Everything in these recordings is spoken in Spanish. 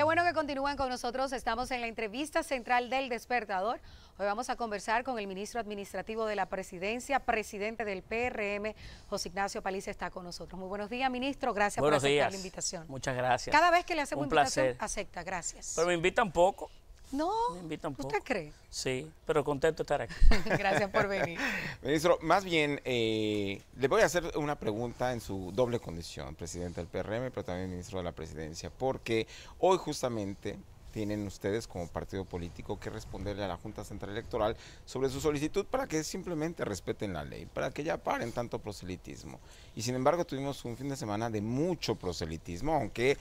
Qué bueno que continúan con nosotros. Estamos en la entrevista central del despertador. Hoy vamos a conversar con el ministro administrativo de la presidencia, presidente del PRM, José Ignacio Paliza está con nosotros. Muy buenos días, ministro. Gracias por aceptar la invitación. Muchas gracias. Cada vez que le hacemos Un invitación, placer. acepta. Gracias. Pero me invitan poco. No, ¿usted cree? Sí, pero contento de estar aquí. Gracias por venir. Ministro, más bien, eh, le voy a hacer una pregunta en su doble condición, presidente del PRM, pero también ministro de la presidencia, porque hoy justamente tienen ustedes como partido político que responderle a la Junta Central Electoral sobre su solicitud para que simplemente respeten la ley, para que ya paren tanto proselitismo. Y sin embargo tuvimos un fin de semana de mucho proselitismo, aunque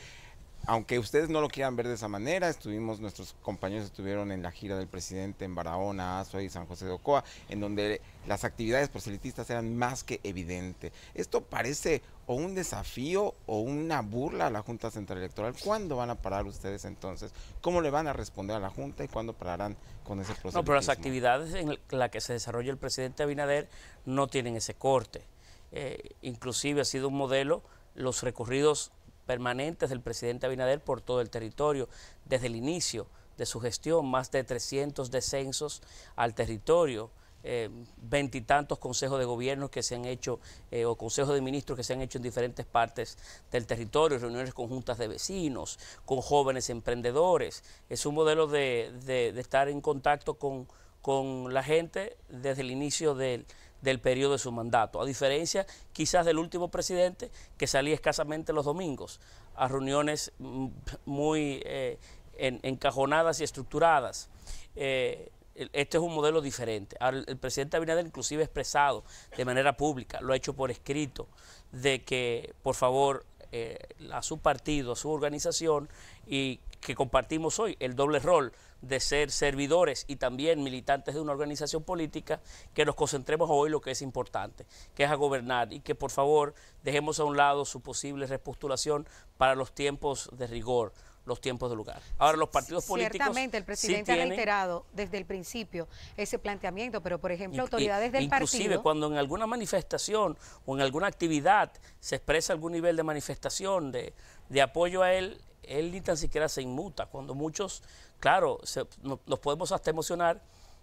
aunque ustedes no lo quieran ver de esa manera, estuvimos, nuestros compañeros estuvieron en la gira del presidente en Barahona, Azua y San José de Ocoa, en donde las actividades proselitistas eran más que evidentes. Esto parece o un desafío o una burla a la Junta Central Electoral. ¿Cuándo van a parar ustedes entonces? ¿Cómo le van a responder a la Junta y cuándo pararán con ese proceso? No, pero las actividades en las que se desarrolla el presidente Abinader no tienen ese corte. Eh, inclusive ha sido un modelo los recorridos permanentes del presidente Abinader por todo el territorio. Desde el inicio de su gestión, más de 300 descensos al territorio, eh, veintitantos consejos de gobierno que se han hecho eh, o consejos de ministros que se han hecho en diferentes partes del territorio, reuniones conjuntas de vecinos, con jóvenes emprendedores. Es un modelo de, estar en contacto con la gente desde el inicio del del periodo de su mandato, a diferencia quizás del último presidente que salía escasamente los domingos a reuniones mm, muy eh, encajonadas y estructuradas. Eh, este es un modelo diferente. el, presidente Abinader inclusive ha expresado de manera pública, lo ha hecho por escrito, de que por favor eh, a su partido, a su organización y que compartimos hoy el doble rol de ser servidores y también militantes de una organización política, que nos concentremos hoy lo que es importante, que es a gobernar y que por favor dejemos a un lado su posible repostulación para los tiempos de rigor los tiempos de lugar. Ahora, los partidos políticos. Ciertamente, el presidente ha reiterado desde el principio ese planteamiento, pero por ejemplo, autoridades del partido. Inclusive, cuando en alguna manifestación o en alguna actividad se expresa algún nivel de manifestación de, de apoyo a él, él ni tan siquiera se inmuta. Cuando muchos claro, nos podemos hasta emocionar.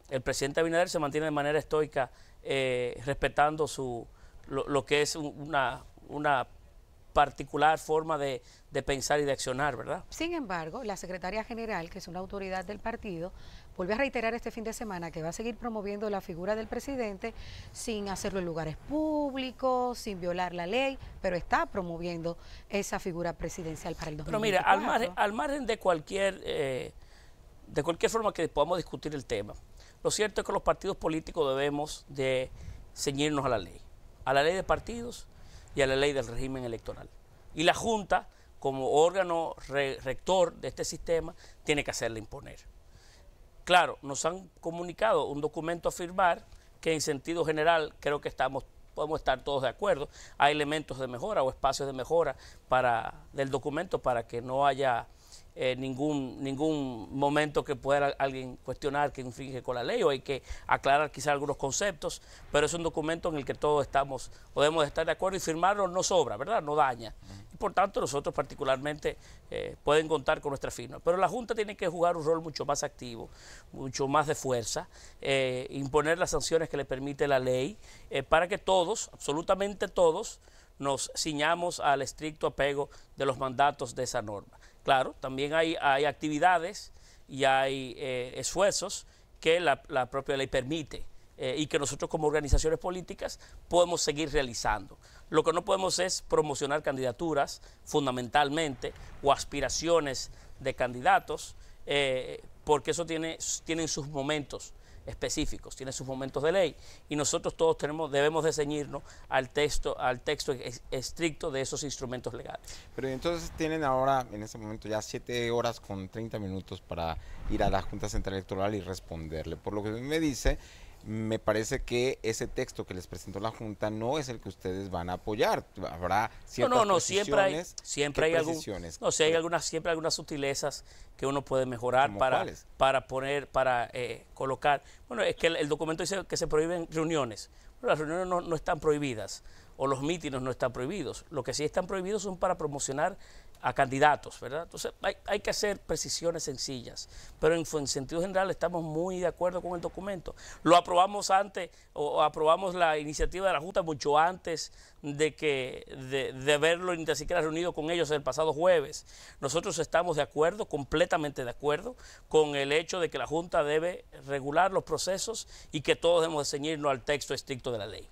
El presidente Abinader se mantiene de manera estoica, eh, respetando su, lo, que es una, una particular forma de, pensar y de accionar, ¿verdad? Sin embargo, la secretaria general, que es una autoridad del partido, vuelve a reiterar este fin de semana que va a seguir promoviendo la figura del presidente sin hacerlo en lugares públicos, sin violar la ley, pero está promoviendo esa figura presidencial para el 2024. Pero mira, al margen, de cualquier eh, de cualquier forma que podamos discutir el tema, lo cierto es que los partidos políticos debemos de ceñirnos a la ley, a la ley de partidos y a la ley del régimen electoral. Y la Junta, como órgano rector de este sistema, tiene que hacerla imponer. Claro, nos han comunicado un documento a firmar que en sentido general creo que estamos podemos estar todos de acuerdo. Hay elementos de mejora o espacios de mejora para, del documento para que no haya eh, ningún, ningún momento que pueda alguien cuestionar que infringe con la ley o hay que aclarar quizá algunos conceptos, pero es un documento en el que todos estamos, podemos estar de acuerdo y firmarlo no sobra, ¿verdad? No daña. Y por tanto nosotros particularmente eh, pueden contar con nuestra firma. Pero la Junta tiene que jugar un rol mucho más activo, mucho más de fuerza, eh, imponer las sanciones que le permite la ley para que todos, absolutamente todos, nos ciñamos al estricto apego de los mandatos de esa norma. Claro, también hay, actividades y hay eh, esfuerzos que la, propia ley permite eh, y que nosotros como organizaciones políticas podemos seguir realizando. Lo que no podemos es promocionar candidaturas fundamentalmente o aspiraciones de candidatos eh, porque eso tiene, tienen sus momentos específicos, tiene sus momentos de ley y nosotros todos tenemos, debemos de ceñirnos al texto, al texto estricto de esos instrumentos legales. Pero entonces tienen ahora, en este momento, ya 7 horas con 30 minutos para ir a la Junta Central Electoral y responderle. Por lo que me dice, me parece que ese texto que les presentó la Junta no es el que ustedes van a apoyar. Habrá ciertas no, no, siempre hay, siempre hay no, hay algunas, siempre algunas sutilezas que uno puede mejorar para, para poner, para eh, colocar. Bueno, es que el, documento dice que se prohíben reuniones. las reuniones no, no están prohibidas o los mítinos no están prohibidos. Lo que sí están prohibidos son para promocionar a candidatos, ¿verdad? Entonces hay, que hacer precisiones sencillas, pero en, sentido general estamos muy de acuerdo con el documento. Lo aprobamos antes, o, aprobamos la iniciativa de la Junta mucho antes de que de, verlo ni siquiera reunido con ellos el pasado jueves. Nosotros estamos de acuerdo, completamente de acuerdo, con el hecho de que la Junta debe regular los procesos y que todos debemos ceñirnos al texto estricto de la ley.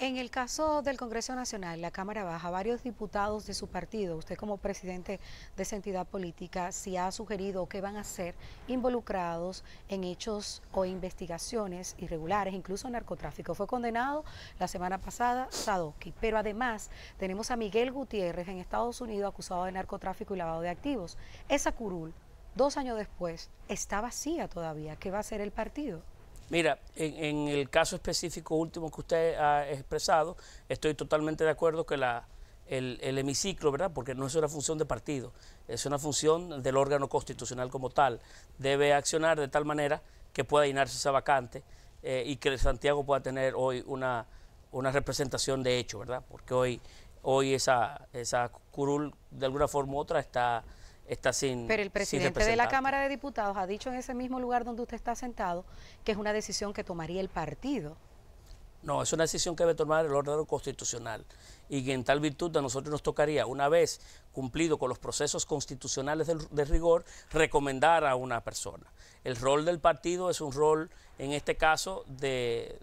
En el caso del Congreso Nacional, la Cámara Baja, varios diputados de su partido, usted como presidente de esa entidad política, si ha sugerido que van a ser involucrados en hechos o investigaciones irregulares, incluso narcotráfico. Fue condenado la semana pasada Sadoki, pero además tenemos a Miguel Gutiérrez en Estados Unidos acusado de narcotráfico y lavado de activos. Esa curul, dos años después, está vacía todavía. ¿Qué va a hacer el partido? Mira, en, el caso específico último que usted ha expresado, estoy totalmente de acuerdo que la, el, hemiciclo, ¿verdad? Porque no es una función de partido, es una función del órgano constitucional como tal. Debe accionar de tal manera que pueda llenarse esa vacante eh, y que Santiago pueda tener hoy una, una representación de hecho, ¿verdad? Porque hoy, hoy esa, esa curul, de alguna forma u otra, está pero el presidente de la Cámara de Diputados ha dicho en ese mismo lugar donde usted está sentado que es una decisión que tomaría el partido. No, es una decisión que debe tomar el órgano constitucional y en tal virtud a nosotros nos tocaría, una vez cumplido con los procesos constitucionales de, rigor, recomendar a una persona. El rol del partido es un rol, en este caso, de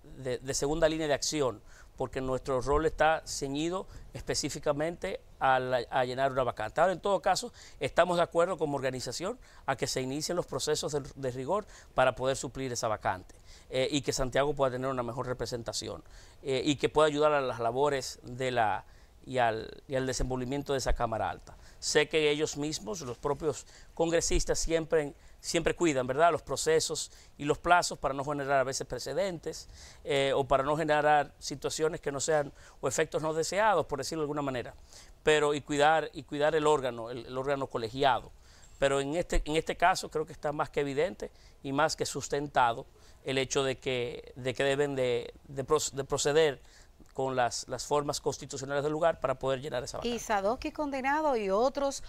segunda línea de acción porque nuestro rol está ceñido específicamente a, llenar una vacante. en todo caso, estamos de acuerdo como organización a que se inicien los procesos de, rigor para poder suplir esa vacante eh, y que Santiago pueda tener una mejor representación eh, y que pueda ayudar a las labores de la, y, al, y desenvolvimiento de esa Cámara Alta. Sé que ellos mismos, los propios congresistas, siempre siempre cuidan, ¿verdad?, los procesos y los plazos para no generar a veces precedentes eh, o para no generar situaciones que no sean o efectos no deseados, por decirlo de alguna manera, pero y cuidar, y cuidar el órgano, el, órgano colegiado. Pero en este, en este caso creo que está más que evidente y más que sustentado el hecho de que, de que deben de proceder con las, las, formas constitucionales del lugar para poder llenar esa vacante. Y Sadovsky condenado y otros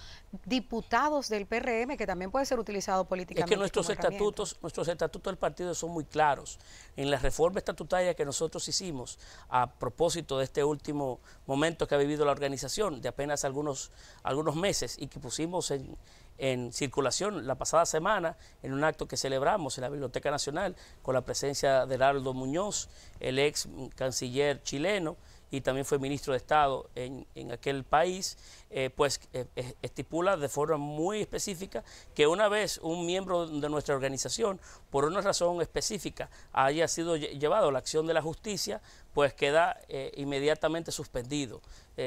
diputados del PRM que también puede ser utilizado políticamente. Es que nuestros estatutos, nuestros estatutos del partido son muy claros. En la reforma estatutaria que nosotros hicimos a propósito de este último momento que ha vivido la organización de apenas algunos, algunos meses y que pusimos en, en circulación la pasada semana en un acto que celebramos en la Biblioteca Nacional con la presencia de Heraldo Muñoz, el ex canciller chileno, y también fue ministro de Estado en, en aquel país, eh, pues eh, eh, estipula de forma muy específica que una vez un miembro de nuestra organización, por una razón específica, haya sido llevado a la acción de la justicia, pues queda inmediatamente suspendido,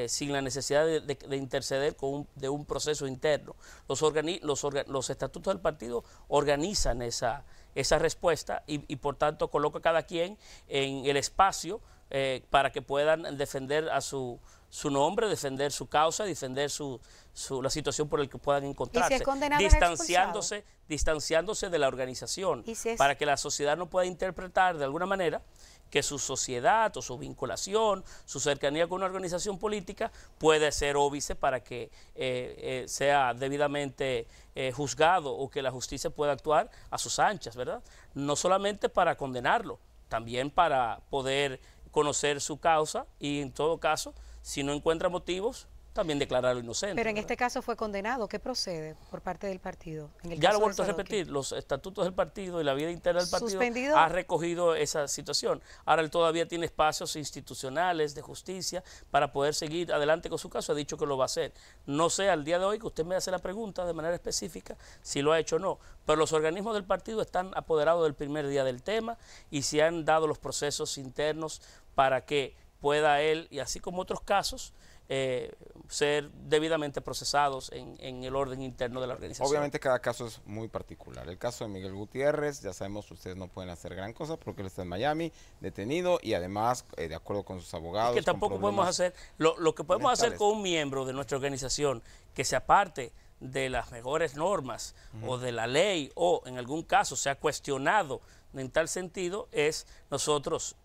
sin la necesidad de, interceder con de un proceso interno. Los, los, los estatutos del partido organizan esa, esa respuesta y por tanto coloca a cada quien en el espacio eh, para que puedan defender a su, su nombre, defender su causa, defender su, su, la situación por la que puedan encontrarse, distanciándose, distanciándose de la organización, para que la sociedad no pueda interpretar de alguna manera que su sociedad o su vinculación, su cercanía con una organización política puede ser óbice para que eh, eh, sea debidamente juzgado o que la justicia pueda actuar a sus anchas, ¿verdad? No solamente para condenarlo, también para poder conocer su causa y en todo caso, si no encuentra motivos, también declararlo inocente. Pero en este caso fue condenado. ¿Qué procede por parte del partido? ya lo he vuelto a repetir. Los estatutos del partido y la vida interna del partido ha recogido esa situación. Ahora él todavía tiene espacios institucionales de justicia para poder seguir adelante con su caso. Ha dicho que lo va a hacer. No sé al día de hoy que usted me hace la pregunta de manera específica si lo ha hecho o no. Pero los organismos del partido están apoderados del primer día del tema y se han dado los procesos internos para que pueda él, y así como otros casos, eh, ser debidamente procesados en, el orden interno de la organización. Obviamente cada caso es muy particular. El caso de Miguel Gutiérrez, ya sabemos ustedes no pueden hacer gran cosa porque él está en Miami, detenido y además eh, de acuerdo con sus abogados. que tampoco podemos hacer, lo, que podemos hacer con un miembro de nuestra organización que se aparte de las mejores normas o de la ley o en algún caso se ha cuestionado en tal sentido es nosotros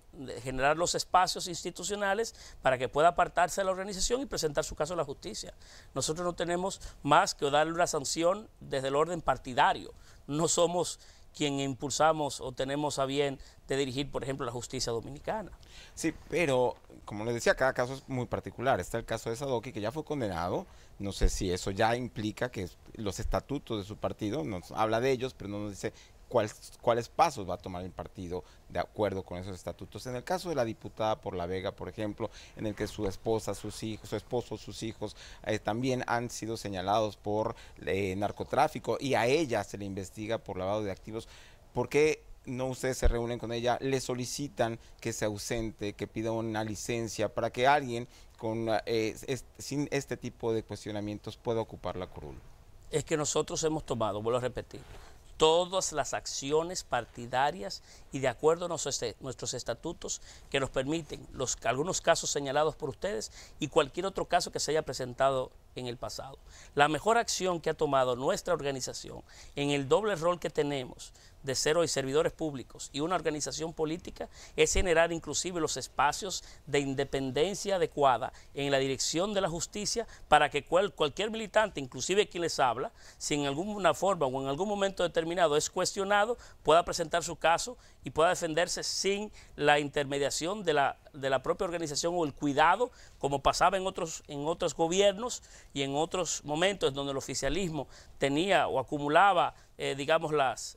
generar los espacios institucionales para que pueda apartarse de la organización y presentar su caso a la justicia. Nosotros no tenemos más que darle una sanción desde el orden partidario. No somos quien impulsamos o tenemos a bien de dirigir, por ejemplo, la justicia dominicana. Sí, pero como les decía, cada caso es muy particular. Está el caso de Sadoki, que ya fue condenado. No sé si eso ya implica que los estatutos de su partido nos habla de ellos, pero no nos dice cuáles, pasos va a tomar el partido de acuerdo con esos estatutos. En el caso de la diputada por La Vega, por ejemplo, en el que su esposa, sus hijos, su esposo, sus hijos eh, también han sido señalados por eh, narcotráfico y a ella se le investiga por lavado de activos, ¿por qué no ustedes se reúnen con ella, le solicitan que se ausente, que pida una licencia para que alguien con, eh, sin este tipo de cuestionamientos pueda ocupar la curul? Es que nosotros hemos tomado, vuelvo a repetir, todas las acciones partidarias y de acuerdo a este, nuestros estatutos que nos permiten los, algunos casos señalados por ustedes y cualquier otro caso que se haya presentado en el pasado. La mejor acción que ha tomado nuestra organización en el doble rol que tenemos de cero y servidores públicos y una organización política es generar inclusive los espacios de independencia adecuada en la dirección de la justicia para que cualquier militante, inclusive quien les habla, si en alguna forma o en algún momento determinado es cuestionado, pueda presentar su caso y pueda defenderse sin la intermediación de la, de la propia organización o el cuidado, como pasaba en otros, en otros gobiernos y en otros momentos donde el oficialismo tenía o acumulaba eh, digamos, las,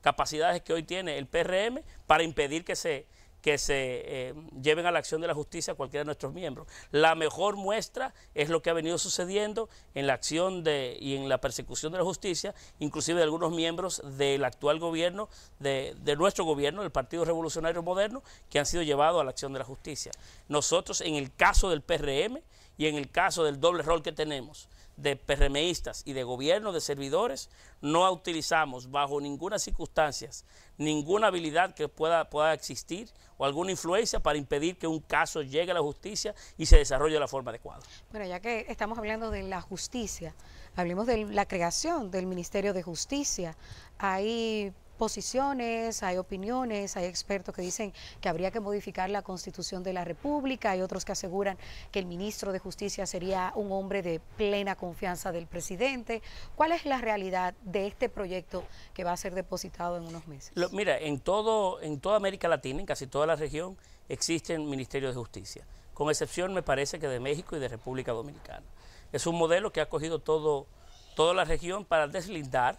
capacidades que hoy tiene el PRM para impedir que se, que se eh, lleven a la acción de la justicia a cualquiera de nuestros miembros. La mejor muestra es lo que ha venido sucediendo en la acción de, y en la persecución de la justicia, inclusive de algunos miembros del actual gobierno, de, de nuestro gobierno, del Partido Revolucionario Moderno, que han sido llevados a la acción de la justicia. Nosotros, en el caso del PRM y en el caso del doble rol que tenemos, de PRMistas y de gobierno de servidores, no utilizamos bajo ninguna circunstancia ninguna habilidad que pueda, pueda existir o alguna influencia para impedir que un caso llegue a la justicia y se desarrolle de la forma adecuada. Bueno, ya que estamos hablando de la justicia, hablemos de la creación del Ministerio de Justicia. Hay posiciones, hay opiniones, hay expertos que dicen que habría que modificar la constitución de la República, hay otros que aseguran que el ministro de Justicia sería un hombre de plena confianza del presidente. ¿Cuál es la realidad de este proyecto que va a ser depositado en unos meses? mira, en, todo, en toda América Latina, en casi toda la región, existen ministerios de justicia, con excepción me parece que de México y de República Dominicana. Es un modelo que ha cogido todo, toda la región para deslindar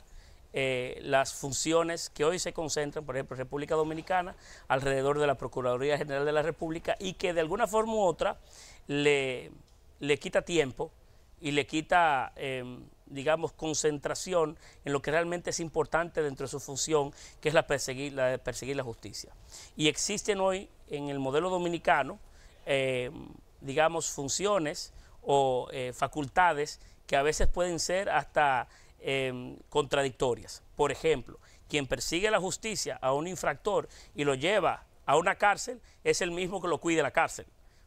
eh, las funciones que hoy se concentran, por ejemplo, en República Dominicana, alrededor de la Procuraduría General de la República y que de alguna forma u otra le, le quita tiempo y le quita, em, digamos, concentración en lo que realmente es importante dentro de su función, que es la, perseguir, la de perseguir la justicia. Y existen hoy en el modelo dominicano, em, digamos, funciones o eh, facultades que a veces pueden ser hasta eh, contradictorias. Por ejemplo, quien persigue la justicia a un infractor y lo lleva a una cárcel es el mismo que lo cuide la cárcel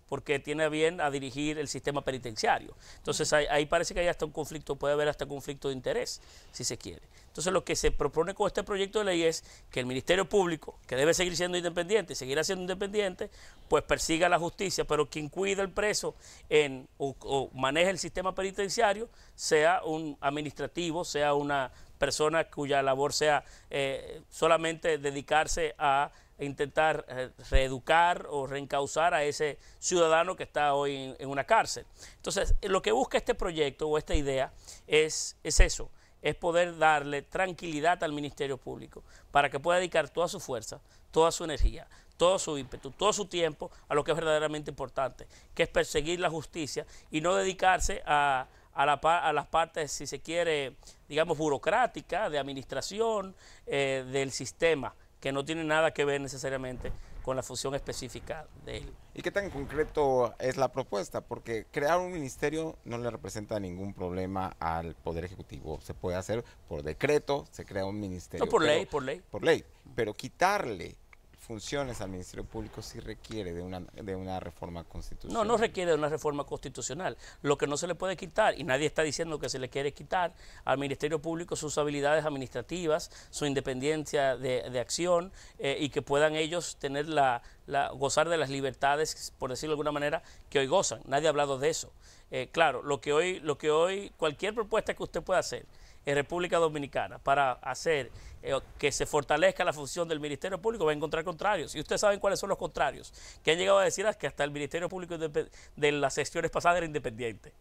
porque tiene bien a dirigir el sistema penitenciario. Entonces ahí, ahí parece que hay hasta un conflicto, puede haber hasta conflicto de interés, si se quiere. Entonces lo que se propone con este proyecto de ley es que el Ministerio Público, que debe seguir siendo independiente, seguirá siendo independiente, pues persiga la justicia, pero quien cuida el preso en, o, maneja maneje el sistema penitenciario sea un administrativo, sea una persona cuya labor sea eh, solamente dedicarse a intentar eh, reeducar o reencauzar a ese ciudadano que está hoy en, una cárcel. Entonces, lo que busca este proyecto o esta idea es, es eso, es poder darle tranquilidad al Ministerio Público para que pueda dedicar toda su fuerza, toda su energía, todo su ímpetu, todo su tiempo a lo que es verdaderamente importante, que es perseguir la justicia y no dedicarse a, las partes, si se quiere, digamos, burocráticas, de administración, eh, del sistema, que no tiene nada que ver necesariamente con la función específica de él. ¿Y qué tan concreto es la propuesta? Porque crear un ministerio no le representa ningún problema al Poder Ejecutivo. Se puede hacer por decreto, se crea un ministerio. No, por ley, por ley. Por ley. Pero quitarle funciones al Ministerio Público si requiere de una, de una reforma constitucional. No, no requiere de una reforma constitucional. Lo que no se le puede quitar, y nadie está diciendo que se le quiere quitar al Ministerio Público sus habilidades administrativas, su independencia de, acción eh, y que puedan ellos tener la, la, gozar de las libertades, por decirlo de alguna manera, que hoy gozan. Nadie ha hablado de eso. Eh, claro, lo que hoy, lo que hoy, cualquier propuesta que usted pueda hacer, en República Dominicana para hacer eh, que se fortalezca la función del Ministerio Público, va a encontrar contrarios. Y ustedes saben cuáles son los contrarios que han llegado a decir ah, que hasta el Ministerio Público de, de las sesiones pasadas era independiente.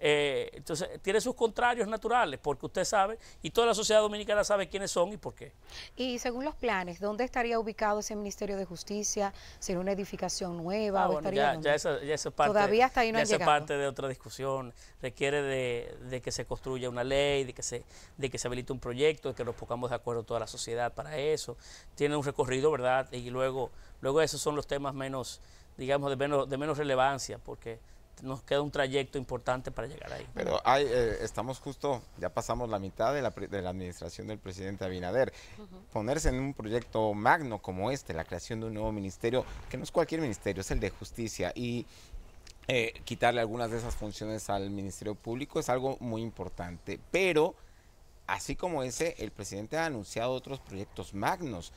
Eh, entonces, tiene sus contrarios naturales, porque usted sabe, y toda la sociedad dominicana sabe quiénes son y por qué. Y según los planes, ¿dónde estaría ubicado ese Ministerio de Justicia? ¿Sería una edificación nueva? Ah, ya, esa, parte, Todavía hasta ahí no esa parte de otra discusión. Requiere de, que se construya una ley, de que, se, de que se habilite un proyecto, de que nos pongamos de acuerdo toda la sociedad para eso. Tiene un recorrido, ¿verdad? Y luego, luego esos son los temas menos, digamos, de menos, de menos relevancia, porque nos queda un trayecto importante para llegar ahí. Pero eh, estamos justo, ya pasamos la mitad de la, administración del presidente Abinader. Ponerse en un proyecto magno como este, la creación de un nuevo ministerio, que no es cualquier ministerio, es el de justicia, y eh, quitarle algunas de esas funciones al Ministerio Público es algo muy importante. Pero, así como ese, el presidente ha anunciado otros proyectos magnos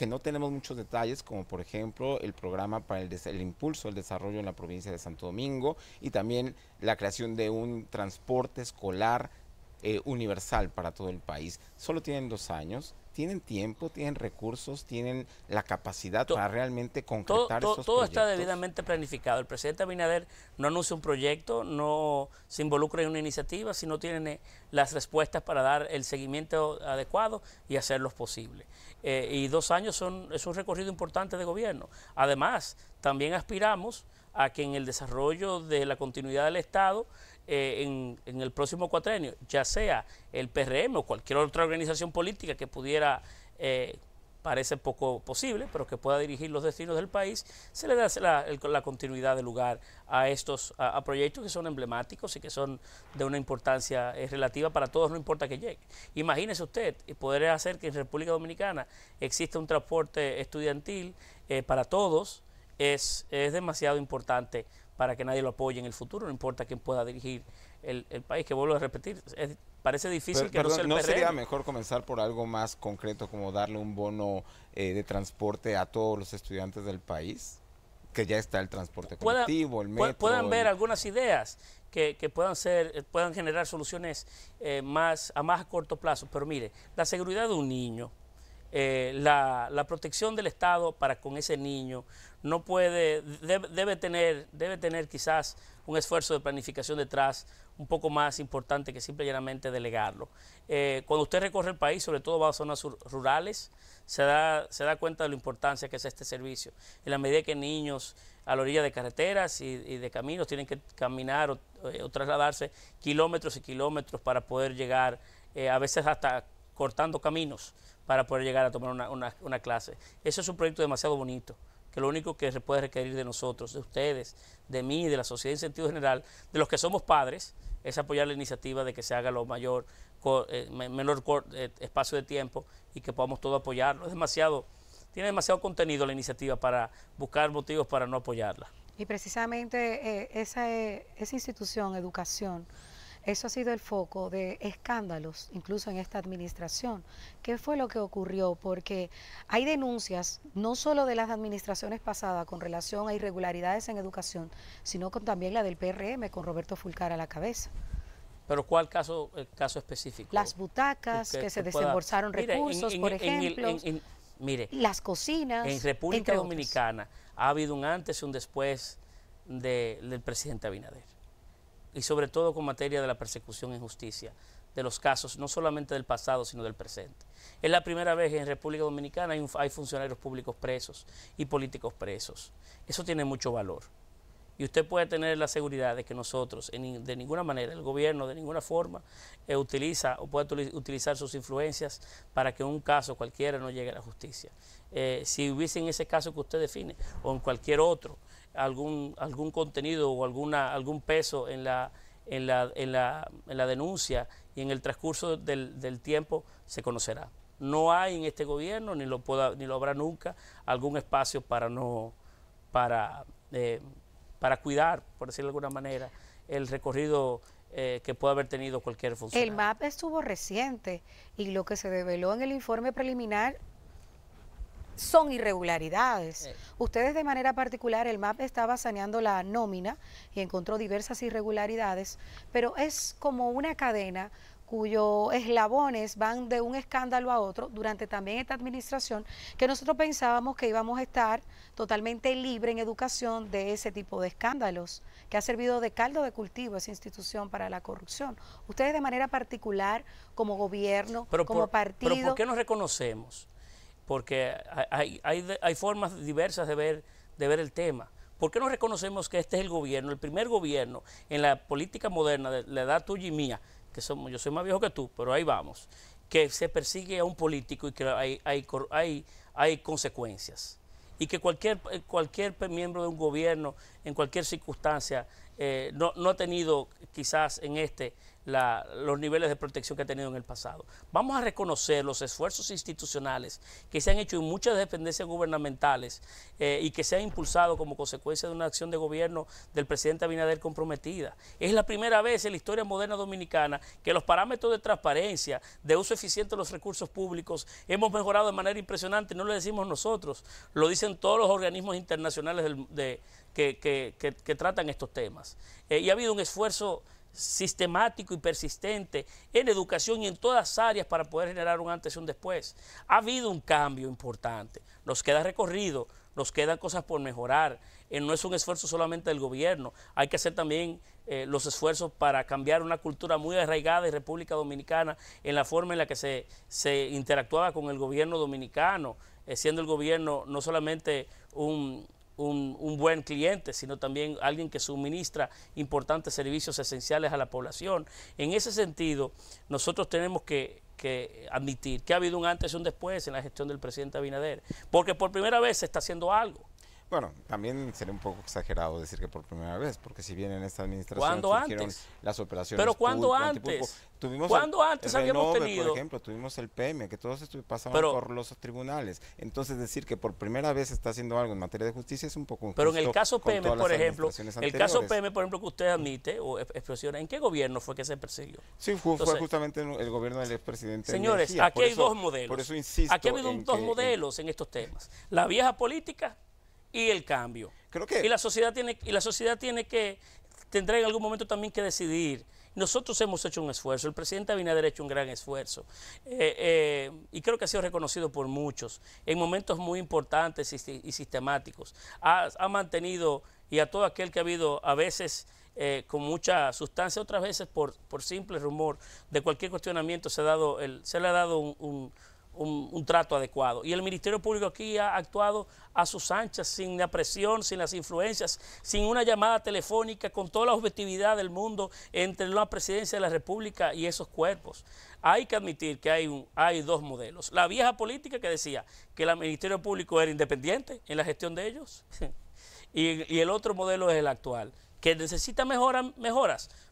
que no tenemos muchos detalles, como por ejemplo el programa para el, impulso del desarrollo en la provincia de Santo Domingo y también la creación de un transporte escolar eh, universal para todo el país. Solo tienen dos años, tienen tiempo, tienen recursos, tienen la capacidad para realmente concretar esos todo Todo está debidamente planificado. El presidente Abinader no anuncia un proyecto, no se involucra en una iniciativa si no tiene las respuestas para dar el seguimiento adecuado y hacerlos posible. Eh, y dos años son, es un recorrido importante de gobierno. Además, también aspiramos a que en el desarrollo de la continuidad del Estado, eh, en, el próximo cuatrenio, ya sea el PRM o cualquier otra organización política que pudiera, eh, parece poco posible, pero que pueda dirigir los destinos del país, se le da la, la continuidad de lugar a estos a, proyectos que son emblemáticos y que son de una importancia eh, relativa para todos, no importa que llegue. Imagínese usted y poder hacer que en República Dominicana exista un transporte estudiantil para todos, es, demasiado importante para que nadie lo apoye en el futuro, no importa quién pueda dirigir el, país, que vuelvo a repetir, parece difícil que no sea el ¿No sería mejor comenzar por algo más concreto, como darle un bono eh, de transporte a todos los estudiantes del país? Que ya está el transporte colectivo, el metro... Puedan ver algunas ideas que, puedan ser, eh, puedan generar soluciones eh, más a más corto plazo. Pero mire, la seguridad de un niño, la, la protección del Estado para con ese niño, no puede, debe, tener, debe tener quizás un esfuerzo de planificación detrás un poco más importante que simplemente delegarlo. Eh, cuando usted recorre el país, sobre todo va a zonas rurales, se da, se da cuenta de la importancia que es este servicio. En la medida que niños a la orilla de carreteras y, de caminos tienen que caminar eh, o, trasladarse kilómetros y kilómetros para poder llegar, eh, a veces hasta cortando caminos para poder llegar a tomar una, una, una clase. Eso es un proyecto demasiado bonito que lo único que se puede requerir de nosotros, de ustedes, de mí, de la sociedad en sentido general, de los que somos padres, es apoyar la iniciativa de que se haga lo mayor, eh, menor eh, espacio de tiempo y que podamos todos apoyarlo. Es demasiado, tiene demasiado contenido la iniciativa para buscar motivos para no apoyarla. Y precisamente eh, esa institución, educación, eso ha sido el foco de escándalos, incluso en esta administración. ¿Qué fue lo que ocurrió? Porque hay denuncias, no solo de las administraciones pasadas con relación a irregularidades en educación, sino con también la del PRM, con Roberto Fulcar a la cabeza. Pero ¿cuál caso, eh, caso específico? Las butacas, que, se desembolsaron recursos, por ejemplo. mire, las cocinas. En República Dominicana ha habido un antes y un después del presidente Abinader y sobre todo con materia de la persecución en justicia de los casos, no solamente del pasado, sino del presente. Es la primera vez en República Dominicana hay, funcionarios públicos presos y políticos presos. Eso tiene mucho valor. Y usted puede tener la seguridad de que nosotros, de ninguna manera, el gobierno de ninguna forma eh, utiliza o puede utilizar sus influencias para que un caso cualquiera no llegue a la justicia. Eh, si hubiese en ese caso que usted define o en cualquier otro, algún, algún contenido o alguna, algún peso en la, en, la, en, la, en la denuncia y en el transcurso del, del tiempo se conocerá. No hay en este gobierno, ni lo, pueda, ni lo habrá nunca, algún espacio para, no, para, eh, para cuidar, por decirlo de alguna manera, el recorrido eh, que pueda haber tenido cualquier función El MAP estuvo reciente y lo que se develó en el informe preliminar son irregularidades. Ustedes de manera particular, el MAP estaba saneando la nómina y encontró diversas irregularidades, pero es como una cadena cuyos eslabones van de un escándalo a otro durante también esta administración, que nosotros pensábamos que íbamos a estar totalmente libre en educación de ese tipo de escándalos, que ha servido de caldo de cultivo esa institución para la corrupción. Ustedes de manera particular, como gobierno, como partido... ¿Pero por qué nos reconocemos porque hay, hay, formas diversas de ver, de ver el tema. ¿Por qué no reconocemos que este es el gobierno, el primer gobierno en la política moderna de la edad tuya y mía, que yo soy más viejo que tú, pero ahí vamos, que se persigue a un político y que hay, hay, hay, consecuencias. Y que cualquier, cualquier miembro de un gobierno, en cualquier circunstancia, eh, no, no ha tenido quizás en este los niveles de protección que ha tenido en el pasado. Vamos a reconocer los esfuerzos institucionales que se han hecho en muchas dependencias gubernamentales eh, y que se han impulsado como consecuencia de una acción de gobierno del presidente Abinader comprometida. Es la primera vez en la historia moderna dominicana que los parámetros de transparencia, de uso eficiente de los recursos públicos, hemos mejorado de manera impresionante. No lo decimos nosotros, lo dicen todos los organismos internacionales que, tratan estos temas. Eh, y ha habido un esfuerzo sistemático y persistente en educación y en todas áreas para poder generar un antes y un después. Ha habido un cambio importante, nos queda recorrido, nos quedan cosas por mejorar, eh, no es un esfuerzo solamente del gobierno, hay que hacer también eh, los esfuerzos para cambiar una cultura muy arraigada en República Dominicana en la forma en la que se, interactuaba con el gobierno dominicano, eh, siendo el gobierno no solamente un un, buen cliente, sino también alguien que suministra importantes servicios esenciales a la población. En ese sentido, nosotros tenemos que, que admitir que ha habido un antes y un después en la gestión del presidente Abinader, porque por primera vez se está haciendo algo. Bueno, también sería un poco exagerado decir que por primera vez, porque si bien en esta administración antes? las operaciones. Pero cuando antes? Tuvimos ¿Cuándo antes habíamos tenido? Por ejemplo, tuvimos el PM, que todos pasaban pasando por los tribunales. Entonces decir que por primera vez se está haciendo algo en materia de justicia es un poco Pero en el caso PM, por ejemplo, el caso PM, por ejemplo, que usted admite o expresiona, ¿en qué gobierno fue que se persiguió? Sí, fue, justamente el gobierno del expresidente. Señores, aquí hay dos modelos. Por eso insisto. Aquí ha habido dos modelos en estos temas. La vieja política y el cambio. Y la sociedad tiene, y la sociedad tiene que, tendrá en algún momento también que decidir. Nosotros hemos hecho un esfuerzo, el presidente Abinader ha hecho un gran esfuerzo eh, eh, y creo que ha sido reconocido por muchos en momentos muy importantes y, sistemáticos. Ha, mantenido y a todo aquel que ha habido a veces eh, con mucha sustancia, otras veces por, por simple rumor de cualquier cuestionamiento se, ha dado el, se le ha dado un un, trato adecuado. Y el Ministerio Público aquí ha actuado a sus anchas, sin la presión, sin las influencias, sin una llamada telefónica, con toda la objetividad del mundo entre la presidencia de la República y esos cuerpos. Hay que admitir que hay, un, hay dos modelos. La vieja política que decía que el Ministerio Público era independiente en la gestión de ellos, y, el otro modelo es el actual, que necesita mejoras,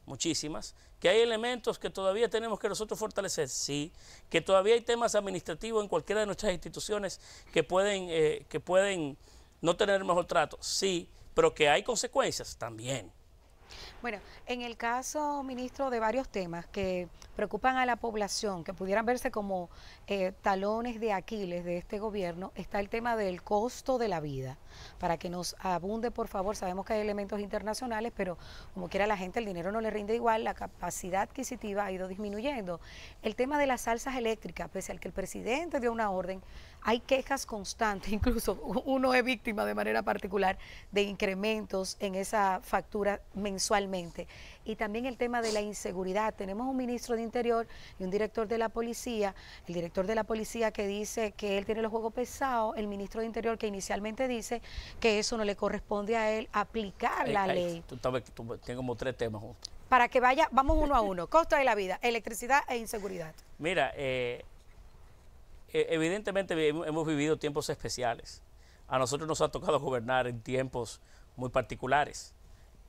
muchísimas, que hay elementos que todavía tenemos que nosotros fortalecer, sí, que todavía hay temas administrativos en cualquiera de nuestras instituciones que pueden, eh, que pueden no tener mejor trato, sí, pero que hay consecuencias también. Bueno, en el caso, ministro, de varios temas que preocupan a la población, que pudieran verse como eh, talones de Aquiles de este gobierno, está el tema del costo de la vida. Para que nos abunde, por favor, sabemos que hay elementos internacionales, pero como quiera la gente, el dinero no le rinde igual, la capacidad adquisitiva ha ido disminuyendo. El tema de las salsas eléctricas, pese al que el presidente dio una orden, hay quejas constantes, incluso uno es víctima de manera particular de incrementos en esa factura mensual y también el tema de la inseguridad. Tenemos un ministro de Interior y un director de la policía, el director de la policía que dice que él tiene los juegos pesados, el ministro de Interior que inicialmente dice que eso no le corresponde a él aplicar eh, la ley. Tú tienes como tres temas juntos. Para que vaya, vamos uno a uno, costa de la vida, electricidad e inseguridad. Mira, eh, e, evidentemente hemos vivido tiempos especiales. A nosotros nos ha tocado gobernar en tiempos muy particulares.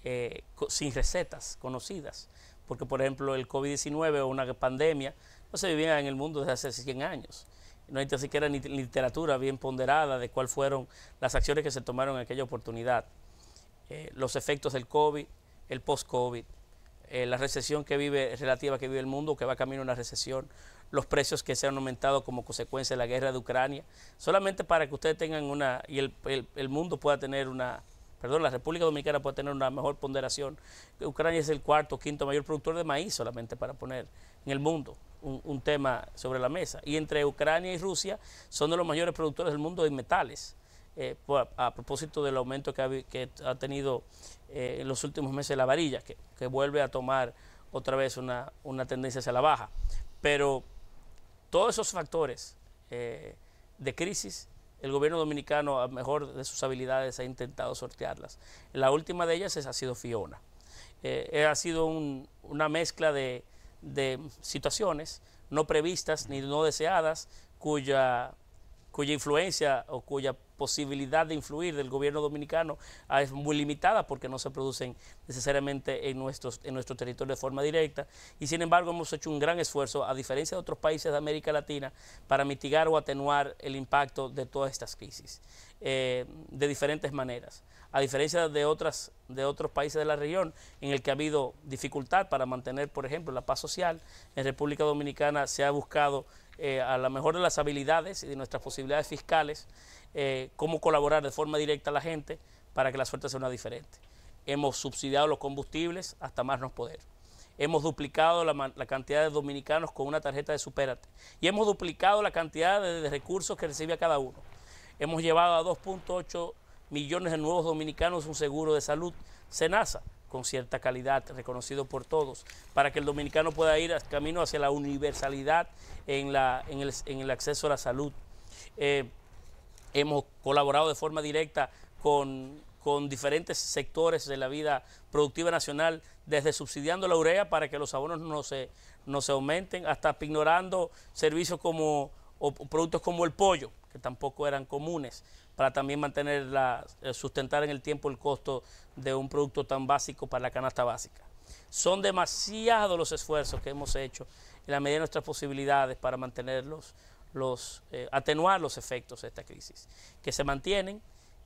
Eh, sin recetas conocidas, porque por ejemplo el COVID-19 o una pandemia no se vivía en el mundo desde hace 100 años. No hay ni siquiera literatura bien ponderada de cuáles fueron las acciones que se tomaron en aquella oportunidad. Eh, los efectos del COVID, el post-COVID, eh, la recesión que vive, relativa que vive el mundo, que va camino a una recesión, los precios que se han aumentado como consecuencia de la guerra de Ucrania, solamente para que ustedes tengan una, y el, el mundo pueda tener una, perdón, la República Dominicana puede tener una mejor ponderación. Ucrania es el cuarto, o quinto mayor productor de maíz, solamente para poner en el mundo un, tema sobre la mesa. Y entre Ucrania y Rusia son de los mayores productores del mundo de metales. Eh, a, propósito del aumento que ha, tenido eh, en los últimos meses la varilla, que, vuelve a tomar otra vez una, tendencia hacia la baja. Pero todos esos factores eh, de crisis el gobierno dominicano, a mejor de sus habilidades, ha intentado sortearlas. La última de ellas es, ha sido Fiona. Eh, ha sido una mezcla de, situaciones no previstas ni no deseadas cuya, cuya influencia o cuya posibilidad de influir del gobierno dominicano ah, es muy limitada porque no se producen necesariamente en, nuestros, en nuestro territorio de forma directa. Y sin embargo hemos hecho un gran esfuerzo, a diferencia de otros países de América Latina, para mitigar o atenuar el impacto de todas estas crisis, eh, de diferentes maneras. A diferencia de, otras, de otros países de la región, en el que ha habido dificultad para mantener, por ejemplo, la paz social, en República Dominicana se ha buscado eh, a la mejor de las habilidades y de nuestras posibilidades fiscales, eh, cómo colaborar de forma directa a la gente para que la suerte sea una diferente. Hemos subsidiado los combustibles hasta más no poder. Hemos duplicado la, cantidad de dominicanos con una tarjeta de Supérate. Y hemos duplicado la cantidad de, de recursos que recibe a cada uno. Hemos llevado a 2.8 millones de nuevos dominicanos un seguro de salud. Senasa, con cierta calidad, reconocido por todos, para que el dominicano pueda ir camino hacia la universalidad en, la, en, el, en el, acceso a la salud. Eh, hemos colaborado de forma directa con, diferentes sectores de la vida productiva nacional, desde subsidiando la urea para que los abonos no se, no se aumenten, hasta ignorando servicios como o productos como el pollo, que tampoco eran comunes para también mantener eh, sustentar en el tiempo el costo de un producto tan básico para la canasta básica. Son demasiados los esfuerzos que hemos hecho en la medida de nuestras posibilidades para mantenerlos, los, eh, atenuar los efectos de esta crisis, que se mantienen,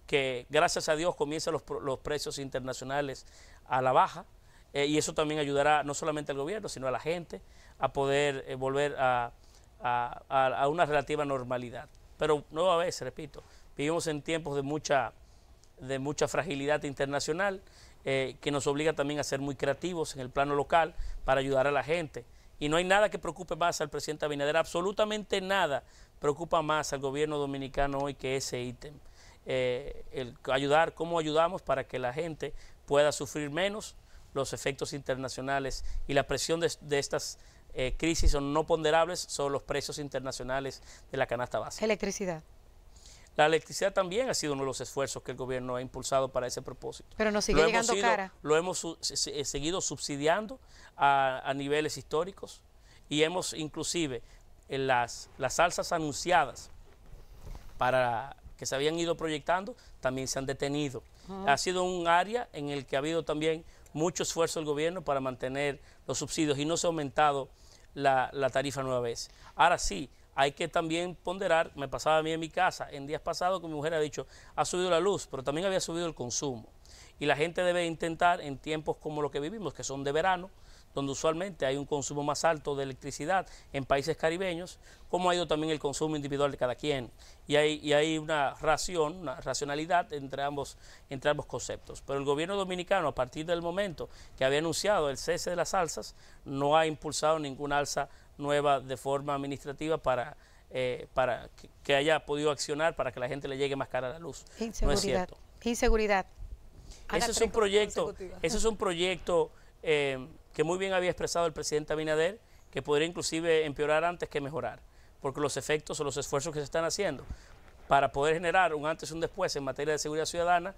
que gracias a Dios comienzan los, los precios internacionales a la baja, eh, y eso también ayudará no solamente al gobierno, sino a la gente a poder volver a, una relativa normalidad. Pero nuevamente, repito, Vivimos en tiempos de mucha, de mucha fragilidad internacional eh, que nos obliga también a ser muy creativos en el plano local para ayudar a la gente. Y no hay nada que preocupe más al presidente Abinader, absolutamente nada preocupa más al gobierno dominicano hoy que ese ítem. Eh, el ayudar, cómo ayudamos para que la gente pueda sufrir menos los efectos internacionales y la presión de, estas eh, crisis son no ponderables sobre los precios internacionales de la canasta básica. Electricidad. La electricidad también ha sido uno de los esfuerzos que el gobierno ha impulsado para ese propósito. Pero nos sigue llegando cara. Lo hemos eh, seguido subsidiando a, niveles históricos y hemos inclusive en eh, las, las alzas anunciadas para que se habían ido proyectando también se han detenido. Ha sido un área en el que ha habido también mucho esfuerzo del gobierno para mantener los subsidios y no se ha aumentado la, la tarifa nueva vez. Ahora sí, hay que también ponderar, me pasaba a mí en mi casa, en días pasados que mi mujer ha dicho, ha subido la luz, pero también había subido el consumo. Y la gente debe intentar en tiempos como los que vivimos, que son de verano, donde usualmente hay un consumo más alto de electricidad en países caribeños, cómo ha ido también el consumo individual de cada quien. Y hay, hay una ración, una racionalidad entre ambos, entre ambos conceptos. Pero el gobierno dominicano, a partir del momento que había anunciado el cese de las alzas, no ha impulsado ninguna alza nueva de forma administrativa para, eh, para que haya podido accionar para que la gente le llegue más cara a la luz. Inseguridad. No es cierto. Inseguridad. Ese es, un proyecto, eh, que muy bien había expresado el presidente Abinader, que podría inclusive empeorar antes que mejorar, porque los efectos o los esfuerzos que se están haciendo para poder generar un antes y un después en materia de seguridad ciudadana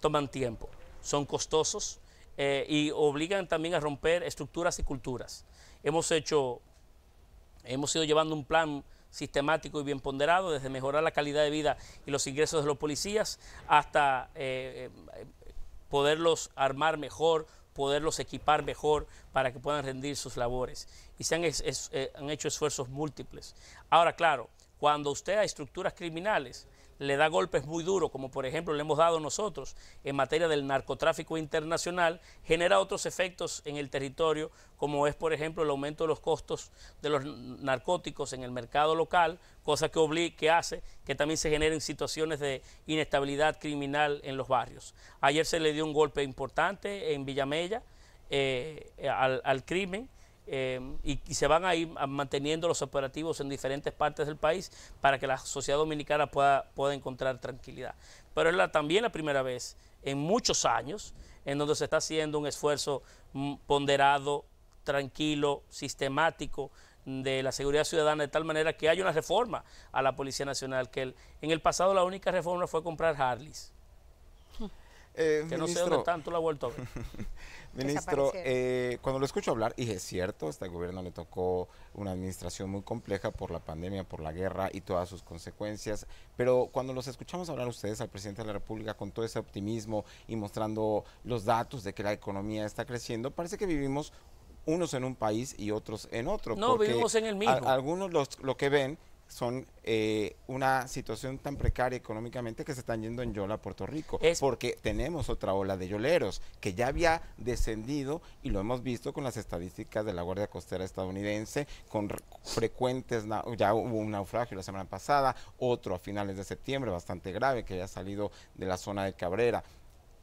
toman tiempo, son costosos eh, y obligan también a romper estructuras y culturas. Hemos hecho Hemos ido llevando un plan sistemático y bien ponderado, desde mejorar la calidad de vida y los ingresos de los policías hasta eh, eh, poderlos armar mejor, poderlos equipar mejor para que puedan rendir sus labores. Y se han, eh, hecho esfuerzos múltiples. Ahora, claro, cuando usted a estructuras criminales le da golpes muy duros, como por ejemplo le hemos dado nosotros en materia del narcotráfico internacional, genera otros efectos en el territorio, como es por ejemplo el aumento de los costos de los narcóticos en el mercado local, cosa que, hace que también se generen situaciones de inestabilidad criminal en los barrios. Ayer se le dio un golpe importante en Villamella eh, al, al crimen Em, y, se van a ir ah, manteniendo los operativos en diferentes partes del país para que la sociedad dominicana pueda, pueda encontrar tranquilidad. Pero es la, también la primera vez en muchos años en donde se está haciendo un esfuerzo mm, ponderado, tranquilo, sistemático de la seguridad ciudadana de tal manera que hay una reforma a la Policía Nacional, que en el pasado la única reforma fue comprar Harleys. Eh, que no sé dónde tanto la ha vuelto a ver. ministro, eh, cuando lo escucho hablar, y es cierto, este gobierno le tocó una administración muy compleja por la pandemia, por la guerra y todas sus consecuencias, pero cuando los escuchamos hablar ustedes al presidente de la República con todo ese optimismo y mostrando los datos de que la economía está creciendo, parece que vivimos unos en un país y otros en otro. No, vivimos en el mismo. algunos lo que ven son eh, una situación tan precaria económicamente que se están yendo en Yola a Puerto Rico. Porque tenemos otra ola de yoleros que ya había descendido y lo hemos visto con las estadísticas de la Guardia Costera estadounidense, con frecuentes, ya hubo un naufragio la semana pasada, otro a finales de septiembre bastante grave que haya salido de la zona de Cabrera.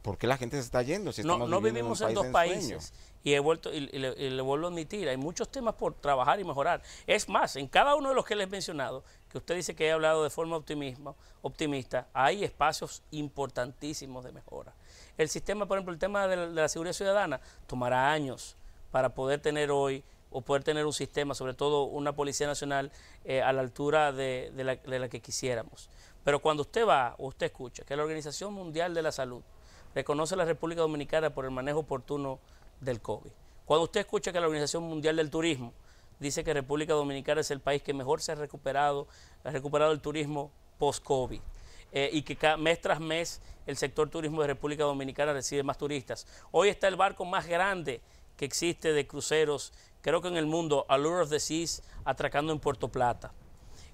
¿Por qué la gente se está yendo si no, estamos vivimos en, un país en dos países? y, he vuelto, y, le, vuelvo a admitir, hay muchos temas por trabajar y mejorar. Es más, en cada uno de los que les he mencionado, que usted dice que he hablado de forma optimismo, optimista, hay espacios importantísimos de mejora. El sistema, por ejemplo, el tema de la, seguridad ciudadana, tomará años para poder tener hoy o poder tener un sistema, sobre todo una Policía Nacional, eh, a la altura de, la, de, la, que quisiéramos. Pero cuando usted va o usted escucha que la Organización Mundial de la Salud reconoce a la República Dominicana por el manejo oportuno del COVID. Cuando usted escucha que la Organización Mundial del Turismo dice que República Dominicana es el país que mejor se ha recuperado, ha recuperado el turismo post-COVID. Eh, y que mes tras mes el sector turismo de República Dominicana recibe más turistas. Hoy está el barco más grande que existe de cruceros, creo que en el mundo, Allure of the Seas, atracando en Puerto Plata.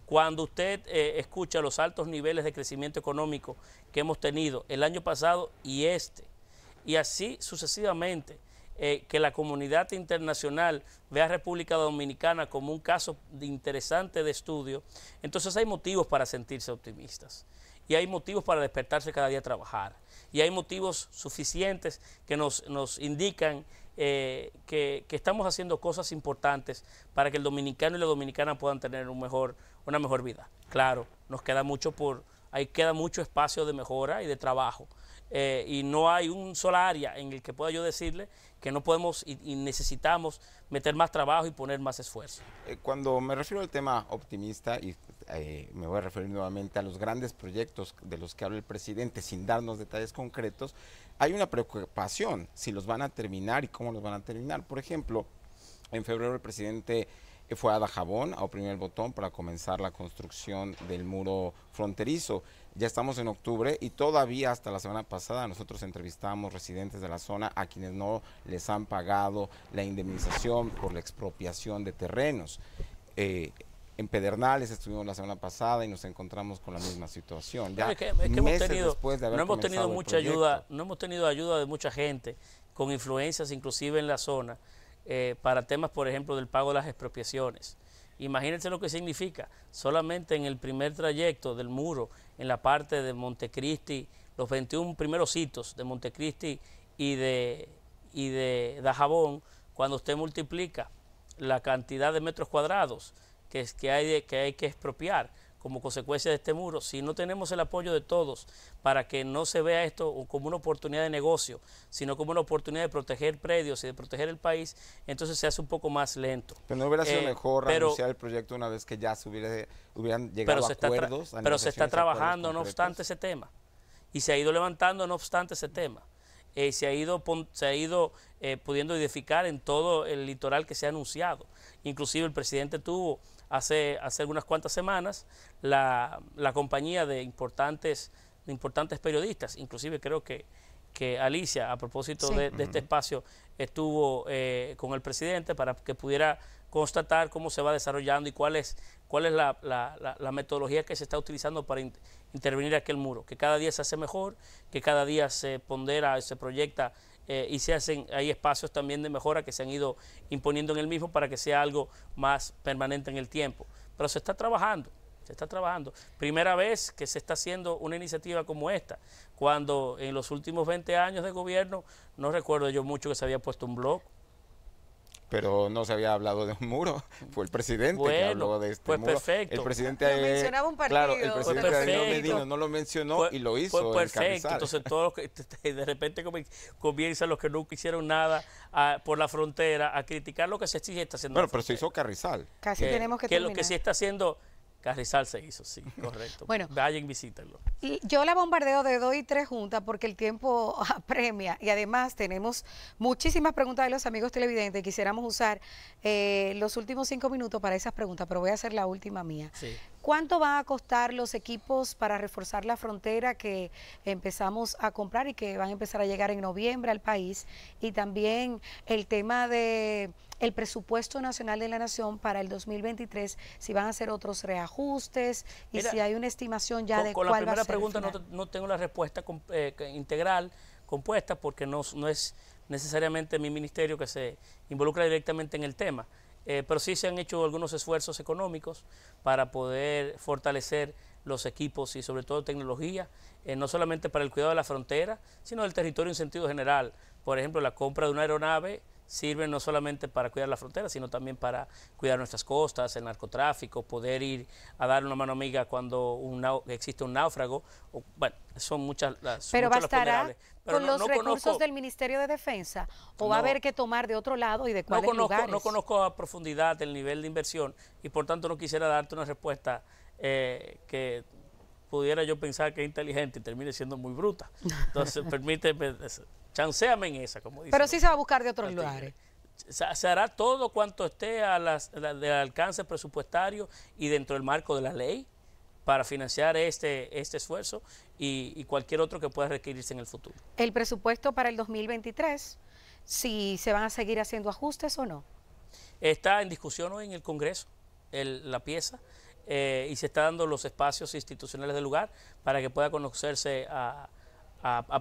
Cuando usted eh, escucha los altos niveles de crecimiento económico que hemos tenido el año pasado y este, y así sucesivamente, eh, que la comunidad internacional vea a República Dominicana como un caso interesante de estudio, entonces hay motivos para sentirse optimistas y hay motivos para despertarse cada día a trabajar y hay motivos suficientes que nos, indican eh, que, estamos haciendo cosas importantes para que el dominicano y la dominicana puedan tener un mejor, una mejor vida. Claro, nos queda mucho por, ahí queda mucho espacio de mejora y de trabajo eh, y no hay un solo área en el que pueda yo decirle que no podemos y, necesitamos meter más trabajo y poner más esfuerzo. Eh, cuando me refiero al tema optimista, y eh, me voy a referir nuevamente a los grandes proyectos de los que habla el presidente sin darnos detalles concretos, hay una preocupación si los van a terminar y cómo los van a terminar. Por ejemplo, en febrero el presidente fue a Dajabón a oprimir el botón para comenzar la construcción del muro fronterizo. Ya estamos en octubre y todavía hasta la semana pasada nosotros entrevistamos residentes de la zona a quienes no les han pagado la indemnización por la expropiación de terrenos. Eh, en Pedernales estuvimos la semana pasada y nos encontramos con la misma situación. Ya tenido, no hemos tenido mucha ayuda, no hemos tenido ayuda de mucha gente con influencias inclusive en la zona eh, para temas, por ejemplo, del pago de las expropiaciones. Imagínense lo que significa. Solamente en el primer trayecto del muro, en la parte de Montecristi, los 21 primeros hitos de Montecristi y de, y de Dajabón, cuando usted multiplica la cantidad de metros cuadrados que, que, hay, que hay que expropiar como consecuencia de este muro, si no tenemos el apoyo de todos para que no se vea esto como una oportunidad de negocio, sino como una oportunidad de proteger predios y de proteger el país, entonces se hace un poco más lento. Pero no hubiera sido eh, mejor anunciar el proyecto una vez que ya se hubieran llegado a acuerdos. Pero se está trabajando no obstante ese tema y se ha ido levantando no obstante ese tema. y eh, se ha ido, se ha ido eh, pudiendo edificar en todo el litoral que se ha anunciado. Inclusive el presidente tuvo hace, hace algunas cuantas semanas la, la compañía de importantes, de importantes periodistas, inclusive creo que, que Alicia, a propósito de, este espacio, estuvo eh, con el presidente para que pudiera constatar cómo se va desarrollando y cuál es, cuál es la, la, metodología que se está utilizando para intervenir aquel muro, que cada día se hace mejor, que cada día se pondera, se proyecta eh, y se hacen, hay espacios también de mejora que se han ido imponiendo en el mismo para que sea algo más permanente en el tiempo. Pero se está trabajando, se está trabajando. Primera vez que se está haciendo una iniciativa como esta, cuando en los últimos 20 años de gobierno, no recuerdo yo mucho que se había puesto un blog, pero no se había hablado de un muro. Fue el presidente que habló de este pues muro. Perfecto. El presidente lo mencionaba un partido. Claro, el presidente Medina no lo mencionó y lo hizo. Pues perfecto. Entonces todos este, de repente comienzan los que nunca hicieron nada por la frontera a criticar lo que se está haciendo. Bueno, pero se hizo Carrizal. Casi tenemos que, que lo que se está haciendo Carrizal se hizo, sí, correcto. bueno, vayan, visítenlo. Y yo la bombardeo de dos y tres juntas porque el tiempo apremia y además tenemos muchísimas preguntas de los amigos televidentes. Quisiéramos usar eh, los últimos cinco minutos para esas preguntas, pero voy a hacer la última mía. Sí. ¿Cuánto van a costar los equipos para reforzar la frontera que empezamos a comprar y que van a empezar a llegar en noviembre al país? Y también el tema de el presupuesto nacional de la nación para el 2023, si van a hacer otros reajustes y si hay una estimación ya de cuál va a ser. Con la primera pregunta no, tengo la respuesta eh, integral compuesta porque no, no es necesariamente mi ministerio que se involucra directamente en el tema. Eh, pero sí se han hecho algunos esfuerzos económicos para poder fortalecer los equipos y sobre todo tecnología, eh, no solamente para el cuidado de la frontera, sino del territorio en sentido general. Por ejemplo, la compra de una aeronave sirven no solamente para cuidar la frontera, sino también para cuidar nuestras costas, el narcotráfico, poder ir a dar una mano amiga cuando un existe un náufrago. bueno, son muchas las... Pero bastará con los recursos del Ministerio de Defensa o va a haber que tomar de otro lado y de cuáles no conozco, No conozco a profundidad el nivel de inversión y por tanto no quisiera darte una respuesta eh, que pudiera yo pensar que es inteligente y termine siendo muy bruta. Entonces, permíteme, chanceame en esa, como dice. Pero sí se va a buscar de otros este, lugares. Se, hará todo cuanto esté a las, del alcance presupuestario y dentro del marco de la ley para financiar este, este esfuerzo y, cualquier otro que pueda requerirse en el futuro. ¿El presupuesto para el 2023, si se van a seguir haciendo ajustes o no? Está en discusión hoy en el Congreso el, la pieza. Eh, y se está dando los espacios institucionales del lugar para que pueda conocerse a,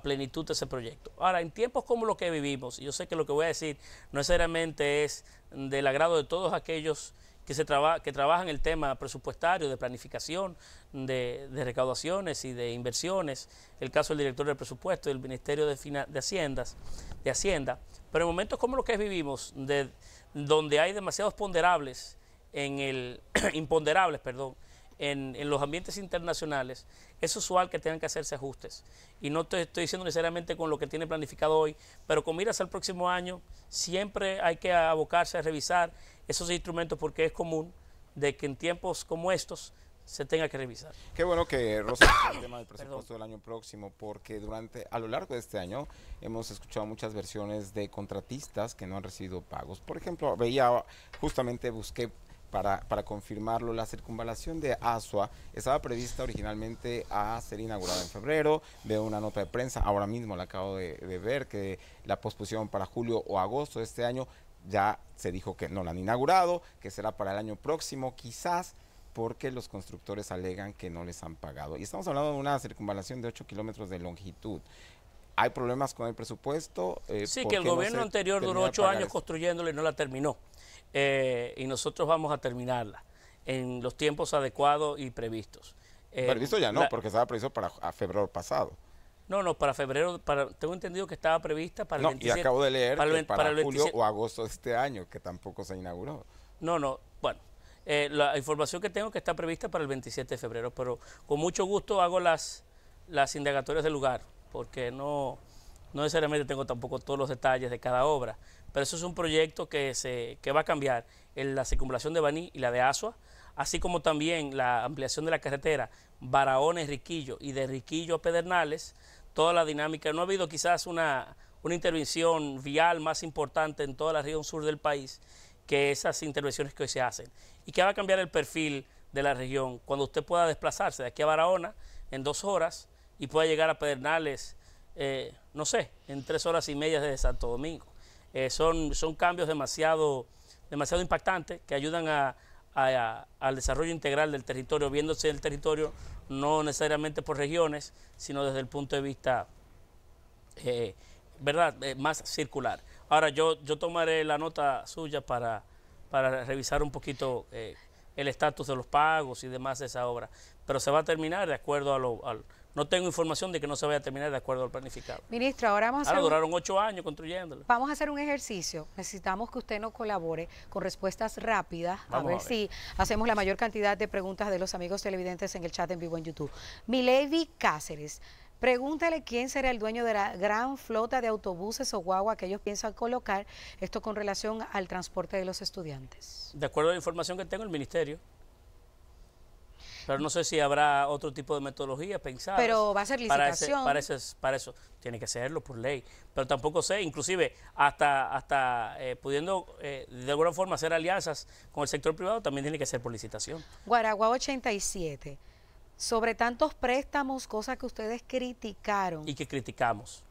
plenitud ese proyecto. Ahora, en tiempos como los que vivimos, y yo sé que lo que voy a decir no necesariamente es del agrado de todos aquellos que, se que trabajan el tema presupuestario, de planificación, de, recaudaciones y de inversiones, el caso del director del presupuesto, del Ministerio de, de, Haciendas, de Hacienda, pero en momentos como los que vivimos, de, donde hay demasiados ponderables en el, imponderables, perdón, en, en, los ambientes internacionales, es usual que tengan que hacerse ajustes. Y no te estoy diciendo necesariamente con lo que tiene planificado hoy, pero con miras al próximo año, siempre hay que abocarse a revisar esos instrumentos porque es común de que en tiempos como estos se tenga que revisar. Qué bueno que Rosa el tema del presupuesto del año próximo, porque durante a lo largo de este año hemos escuchado muchas versiones de contratistas que no han recibido pagos. Por ejemplo, veía justamente busqué para, para, confirmarlo, la circunvalación de Asua estaba prevista originalmente a ser inaugurada en febrero. Veo una nota de prensa, ahora mismo la acabo de, ver, que la pospusieron para julio o agosto de este año. Ya se dijo que no la han inaugurado, que será para el año próximo, quizás porque los constructores alegan que no les han pagado. Y estamos hablando de una circunvalación de 8 kilómetros de longitud hay problemas con el presupuesto. Eh, sí, que el gobierno anterior duró ocho años construyéndola y no la terminó. Eh, y nosotros vamos a terminarla en los tiempos adecuados y previstos. Eh, previsto ya no, porque estaba previsto para febrero pasado. No, no, para febrero, para, tengo entendido que estaba prevista para el 27. acabo de leer para, el, julio o agosto de este año, que tampoco se inauguró. No, no, bueno, eh, la información que tengo que está prevista para el 27 de febrero, pero con mucho gusto hago las, las indagatorias del lugar, porque no, no necesariamente tengo tampoco todos los detalles de cada obra, pero eso es un proyecto que, se, que va a cambiar en la circunvalación de Baní y la de Asua, así como también la ampliación de la carretera Barahona-Riquillo y de Riquillo a Pedernales, toda la dinámica. No ha habido quizás una, intervención vial más importante en toda la región sur del país que esas intervenciones que hoy se hacen y que va a cambiar el perfil de la región cuando usted pueda desplazarse de aquí a Barahona en dos horas y pueda llegar a Pedernales, eh, no sé, en tres horas y media desde Santo Domingo. Eh, son, son cambios demasiado, demasiado impactantes que ayudan a, al desarrollo integral del territorio, viéndose el territorio no necesariamente por regiones, sino desde el punto de vista, eh, ¿verdad?, eh, más circular. Ahora yo, yo tomaré la nota suya para, para revisar un poquito el estatus de los pagos y demás de esa obra, pero se va a terminar de acuerdo a lo... Al, no tengo información de que no se vaya a terminar de acuerdo al planificado. Ministro, ahora vamos a ahora duraron ocho años construyéndolo. Vamos a hacer un ejercicio. Necesitamos que usted nos colabore con respuestas rápidas, a ver, si hacemos la mayor cantidad de preguntas de los amigos televidentes en el chat en vivo en YouTube. Milevi Cáceres, Pregúntale quién será el dueño de la gran flota de autobuses o guagua que ellos piensan colocar, esto con relación al transporte de los estudiantes. De acuerdo a la información que tengo, el ministerio. Pero no sé si habrá otro tipo de metodología pensada. Pero va a ser licitación. Para, eso tiene que serlo por ley. Pero tampoco sé, inclusive hasta, hasta eh, pudiendo eh, de alguna forma hacer alianzas con el sector privado, también tiene que ser por licitación. Guaragua 87, sobre tantos préstamos, cosas que ustedes criticaron. Y que criticamos.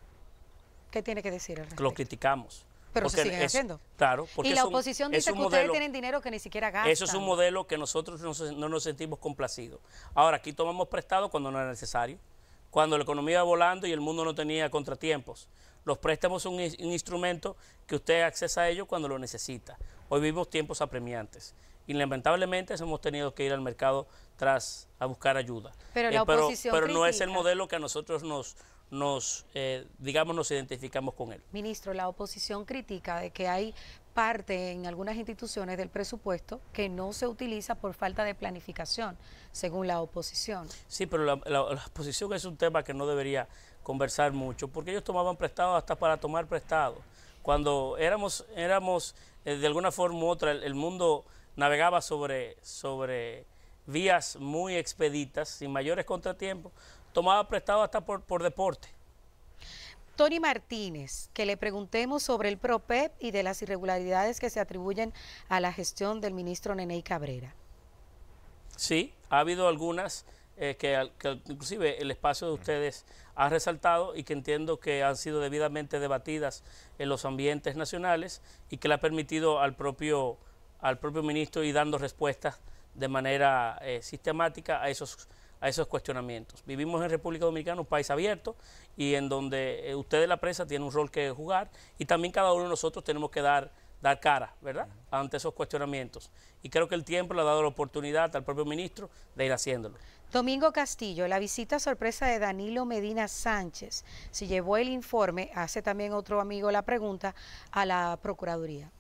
¿Qué tiene que decir el respecto? Lo criticamos. Pero se siguen haciendo. Claro, y la oposición dice que ustedes tienen dinero que ni siquiera gastan. Eso es un modelo que nosotros no, nos sentimos complacidos. Ahora, aquí tomamos prestado cuando no era necesario, cuando la economía iba volando y el mundo no tenía contratiempos. Los préstamos son un, instrumento que usted accesa a ellos cuando lo necesita. Hoy vivimos tiempos apremiantes y lamentablemente hemos tenido que ir al mercado tras a buscar ayuda. Pero eh, la oposición pero, pero no es el modelo que a nosotros nos, nos, eh, digamos, nos identificamos con él. Ministro, la oposición critica de que hay parte en algunas instituciones del presupuesto que no se utiliza por falta de planificación, según la oposición. Sí, pero la, oposición es un tema que no debería conversar mucho, porque ellos tomaban prestado hasta para tomar prestado. Cuando éramos, éramos eh, de alguna forma u otra, el, el mundo navegaba sobre... sobre vías muy expeditas, sin mayores contratiempos, tomaba prestado hasta por, por deporte. Tony Martínez, que le preguntemos sobre el PROPEP y de las irregularidades que se atribuyen a la gestión del ministro Nenei Cabrera. Sí, ha habido algunas eh, que, inclusive el espacio de ustedes ha resaltado y que entiendo que han sido debidamente debatidas en los ambientes nacionales y que le ha permitido al propio, al propio ministro ir dando respuestas de manera eh, sistemática a esos a esos cuestionamientos. Vivimos en República Dominicana, un país abierto, y en donde eh, ustedes, la prensa, tiene un rol que jugar, y también cada uno de nosotros tenemos que dar, dar cara, ¿verdad?, ante esos cuestionamientos. Y creo que el tiempo le ha dado la oportunidad al propio ministro de ir haciéndolo. Domingo Castillo, la visita sorpresa de Danilo Medina Sánchez, si llevó el informe, hace también otro amigo la pregunta, a la Procuraduría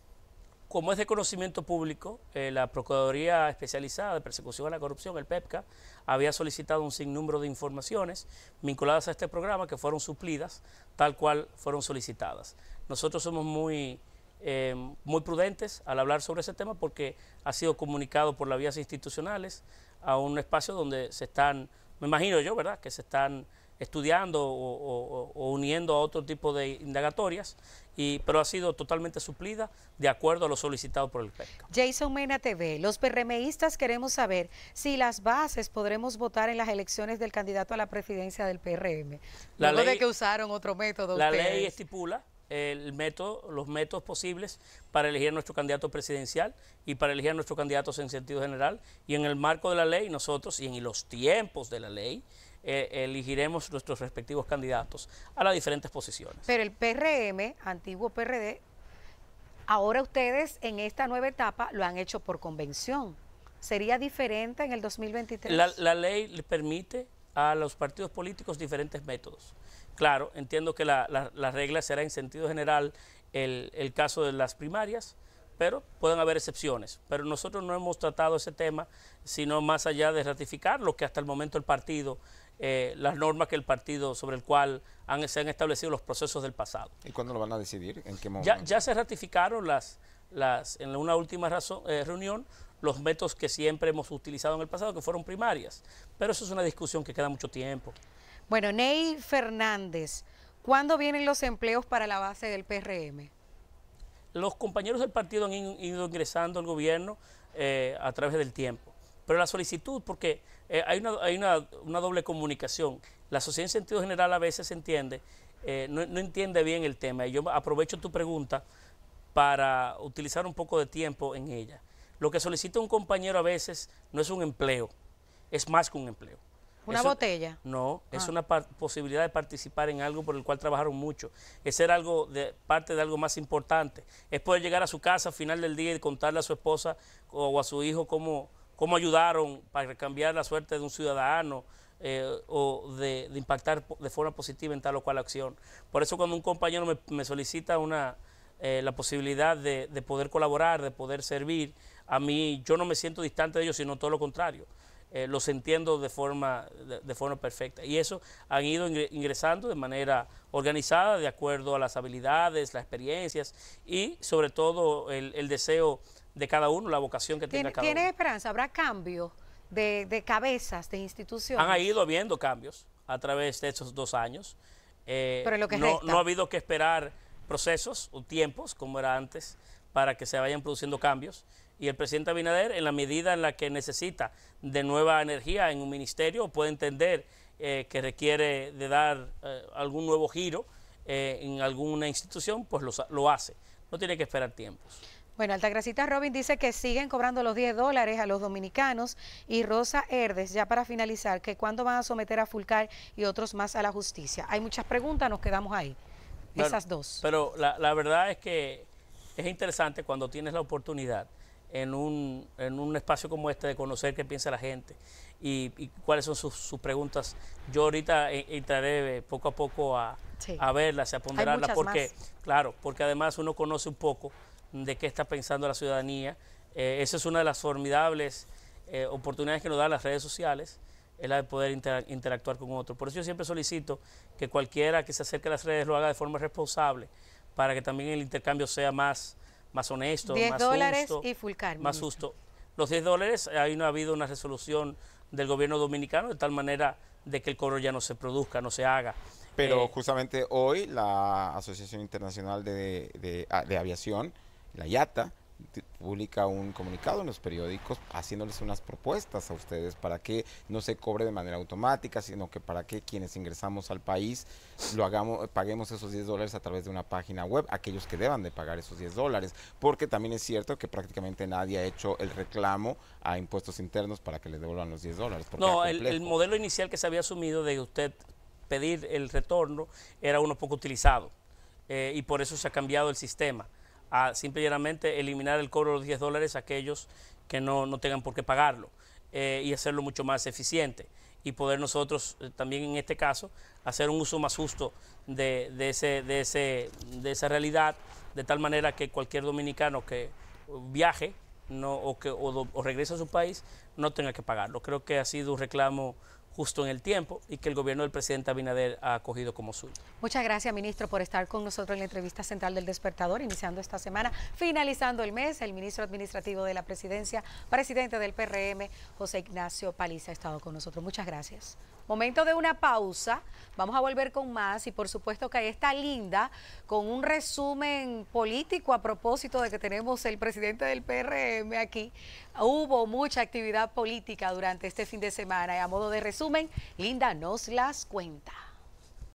como es de conocimiento público, eh, la Procuraduría Especializada de Persecución a la Corrupción, el PEPCA, había solicitado un sinnúmero de informaciones vinculadas a este programa que fueron suplidas tal cual fueron solicitadas. Nosotros somos muy, eh, muy prudentes al hablar sobre ese tema porque ha sido comunicado por las vías institucionales a un espacio donde se están, me imagino yo, ¿verdad?, que se están estudiando o, uniendo a otro tipo de indagatorias, y, pero ha sido totalmente suplida de acuerdo a lo solicitado por el PEC. Jason Mena TV, los PRMistas queremos saber si las bases podremos votar en las elecciones del candidato a la presidencia del PRM. La ley, que usaron otro método. La ley estipula el método, los métodos posibles para elegir a nuestro candidato presidencial y para elegir a nuestros candidatos en sentido general. Y en el marco de la ley, nosotros, y en los tiempos de la ley, eligiremos eh, elegiremos nuestros respectivos candidatos a las diferentes posiciones. Pero el PRM, antiguo PRD, ahora ustedes en esta nueva etapa lo han hecho por convención. ¿Sería diferente en el 2023? La, ley le permite a los partidos políticos diferentes métodos. Claro, entiendo que la, regla será en sentido general el, el caso de las primarias, pero pueden haber excepciones. Pero nosotros no hemos tratado ese tema, sino más allá de ratificar lo que hasta el momento el partido eh, las normas que el partido sobre el cual se han establecido los procesos del pasado. ¿Y cuándo lo van a decidir? ¿En qué momento? Ya, se ratificaron las, las, en una última eh, reunión los métodos que siempre hemos utilizado en el pasado, que fueron primarias. Pero eso es una discusión que queda mucho tiempo. Bueno, Ney Fernández, ¿cuándo vienen los empleos para la base del PRM? Los compañeros del partido han ido ingresando al gobierno eh, a través del tiempo. Pero la solicitud, porque eh, hay, una, hay una, una, doble comunicación. La sociedad en sentido general a veces entiende, eh, no, entiende bien el tema. Y yo aprovecho tu pregunta para utilizar un poco de tiempo en ella. Lo que solicita un compañero a veces no es un empleo, es más que un empleo. ¿Una botella? No, es ah. una posibilidad de participar en algo por el cual trabajaron mucho. Es ser algo de, parte de algo más importante. Es poder llegar a su casa al final del día y contarle a su esposa o a su hijo cómo, cómo ayudaron para cambiar la suerte de un ciudadano eh, o de, impactar de forma positiva en tal o cual acción. Por eso cuando un compañero me, solicita una, eh, la posibilidad de, poder colaborar, de poder servir, a mí yo no me siento distante de ellos, sino todo lo contrario. Eh, los entiendo de forma, de, forma perfecta. Y eso han ido ingresando de manera organizada, de acuerdo a las habilidades, las experiencias y sobre todo el deseo de cada uno, la vocación que tiene cada uno. ¿Tiene esperanza? ¿Habrá cambios de, cabezas, de instituciones? Han ido habiendo cambios a través de estos dos años. Eh, no, ha habido que esperar procesos o tiempos como era antes para que se vayan produciendo cambios y el presidente Abinader, en la medida en la que necesita de nueva energía en un ministerio, puede entender eh, que requiere de dar eh, algún nuevo giro en alguna institución, pues lo, lo hace. No tiene que esperar tiempos. Bueno, Altagracita Robin dice que siguen cobrando los 10 dólares a los dominicanos y Rosa Herdes, ya para finalizar, que cuándo van a someter a Fulcar y otros más a la justicia. Hay muchas preguntas, nos quedamos ahí, esas dos. Pero la, verdad es que es interesante cuando tienes la oportunidad en un, espacio como este de conocer qué piensa la gente y, cuáles son sus, preguntas. Yo ahorita eh, entraré poco a poco a, verlas a verlas, a ponderarlas, porque, claro, porque además uno conoce un poco de qué está pensando la ciudadanía. Eh, esa es una de las formidables eh, oportunidades que nos dan las redes sociales, es la de poder interactuar con otros. Por eso yo siempre solicito que cualquiera que se acerque a las redes lo haga de forma responsable, para que también el intercambio sea más, más honesto, 10 más dólares y más justo. Los 10 dólares, ahí no ha habido una resolución del gobierno dominicano de tal manera de que el cobro ya no se produzca, no se haga. Pero eh, justamente hoy la Asociación Internacional de, de Aviación la IATA publica un comunicado en los periódicos haciéndoles unas propuestas a ustedes para que no se cobre de manera automática, sino que para que quienes ingresamos al país lo hagamos, paguemos esos 10 dólares a través de una página web, aquellos que deban de pagar esos 10 dólares, porque también es cierto que prácticamente nadie ha hecho el reclamo a impuestos internos para que les devuelvan los 10 dólares. No, el, modelo inicial que se había asumido de usted pedir el retorno era uno poco utilizado. Eh, y por eso se ha cambiado el sistema a simple eliminar el cobro de los 10 dólares a aquellos que no, tengan por qué pagarlo eh, y hacerlo mucho más eficiente y poder nosotros eh, también en este caso hacer un uso más justo de, ese, de, ese, de esa realidad, de tal manera que cualquier dominicano que viaje no, o, que, o, o regrese a su país no tenga que pagarlo. Creo que ha sido un reclamo justo en el tiempo y que el gobierno del presidente Abinader ha acogido como suyo. Muchas gracias, ministro, por estar con nosotros en la entrevista central del despertador, iniciando esta semana, finalizando el mes. El ministro administrativo de la presidencia, presidente del PRM, José Ignacio Paliza, ha estado con nosotros. Muchas gracias. Momento de una pausa. Vamos a volver con más y por supuesto que ahí está Linda con un resumen político a propósito de que tenemos el presidente del PRM aquí. Hubo mucha actividad política durante este fin de semana y a modo de resumen, Linda nos las cuenta.